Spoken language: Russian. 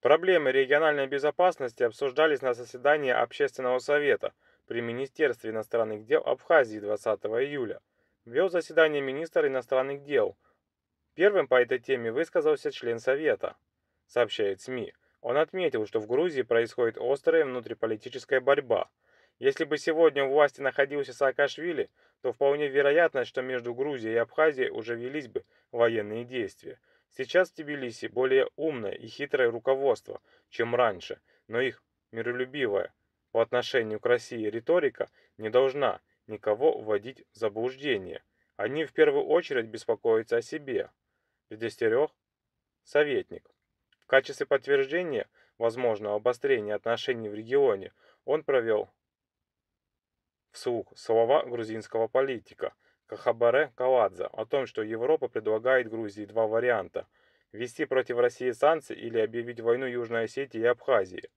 Проблемы региональной безопасности обсуждались на заседании Общественного совета при Министерстве иностранных дел Абхазии 20 июля. Вел заседание министр иностранных дел. Первым по этой теме высказался член совета, сообщает СМИ. Он отметил, что в Грузии происходит острая внутриполитическая борьба. Если бы сегодня у власти находился Саакашвили, то вполне вероятно, что между Грузией и Абхазией уже велись бы военные действия – Сейчас в Тбилиси более умное и хитрое руководство, чем раньше, но их миролюбивая по отношению к России риторика не должна никого вводить в заблуждение. Они в первую очередь беспокоятся о себе. Предостерег советник. В качестве подтверждения возможного обострения отношений в регионе он провел вслух слова грузинского политика, Кахабаре Каладзе о том, что Европа предлагает Грузии два варианта – ввести против России санкции или объявить войну Южной Осетии и Абхазии.